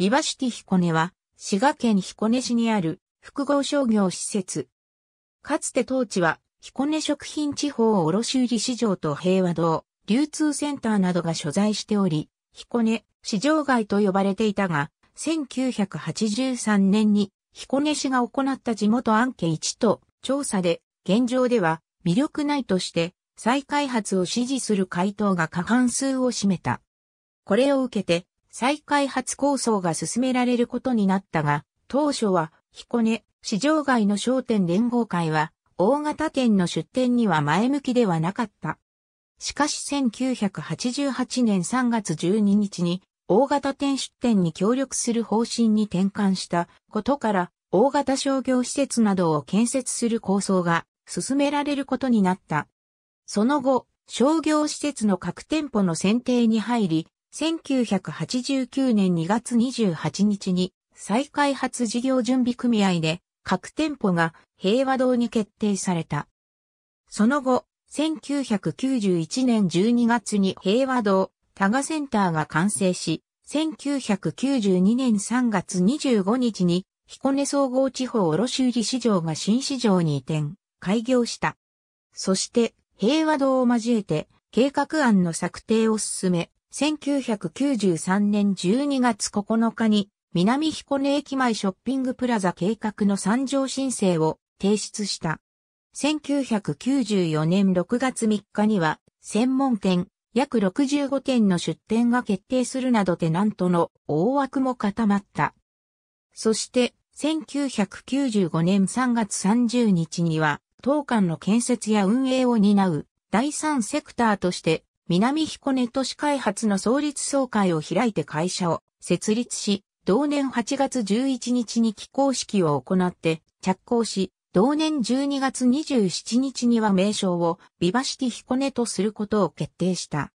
ビバシティ彦根は、滋賀県彦根市にある複合商業施設。かつて当地は、彦根食品地方卸売市場と平和堂、流通センターなどが所在しており、彦根市場外と呼ばれていたが、1983年に彦根市が行った地元アンケ1と調査で、現状では魅力ないとして再開発を支持する回答が過半数を占めた。これを受けて、再開発構想が進められることになったが、当初は彦根市場外の商店連合会は大型店の出店には前向きではなかった。しかし1988年3月12日に大型店出店に協力する方針に転換したことから大型商業施設などを建設する構想が進められることになった。その後、商業施設の各店舗の選定に入り、1989年2月28日に再開発事業準備組合で各店舗が平和堂に決定された。その後、1991年12月に平和堂多賀センターが完成し、1992年3月25日に彦根総合地方卸売市場が新市場に移転、開業した。そして、平和堂を交えて計画案の策定を進め、1993年12月9日に南彦根駅前ショッピングプラザ計画の参上申請を提出した。1994年6月3日には専門店約65店の出店が決定するなどテナントの大枠も固まった。そして1995年3月30日には当館の建設や運営を担う第三セクターとして南彦根都市開発の創立総会を開いて会社を設立し、同年8月11日に起工式を行って着工し、同年12月27日には名称をビバシティ彦根とすることを決定した。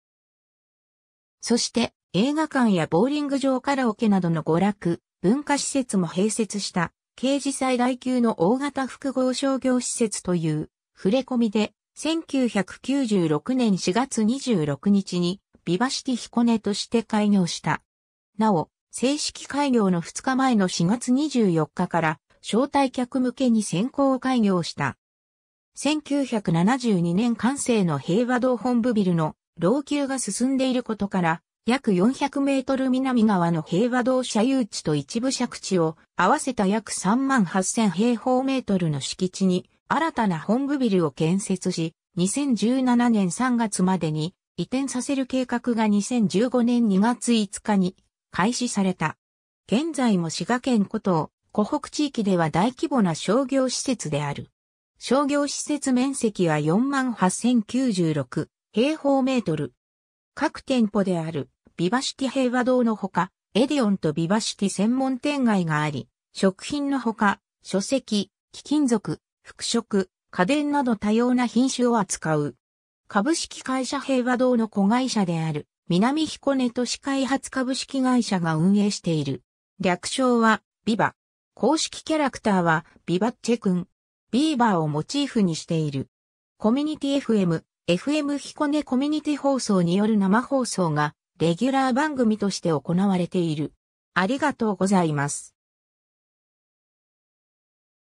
そして映画館やボーリング場カラオケなどの娯楽、文化施設も併設した、刑事最大級の大型複合商業施設という、触れ込みで1996年4月26日にビバシティ彦根として開業した。なお、正式開業の2日前の4月24日から招待客向けに先行開業した。1972年完成の平和道本部ビルの老朽が進んでいることから、約400メートル南側の平和道社有地と一部借地を合わせた約3万8000平方メートルの敷地に新たな本部ビルを建設し、2017年3月までに移転させる計画が2015年2月5日に開始された。現在も滋賀県古東、湖北地域では大規模な商業施設である。商業施設面積は48,096平方メートル。各店舗であるビバシティ平和堂のほか、エディオンとビバシティ専門店街があり、食品のほか、書籍、貴金属、服飾、家電など多様な品種を扱う。株式会社平和堂の子会社である、南彦根都市開発株式会社が運営している。略称は、ビバ。公式キャラクターは、ビバッチェ君。ビーバーをモチーフにしている。コミュニティ FM、FM 彦根コミュニティ放送による生放送が、レギュラー番組として行われている。ありがとうございます。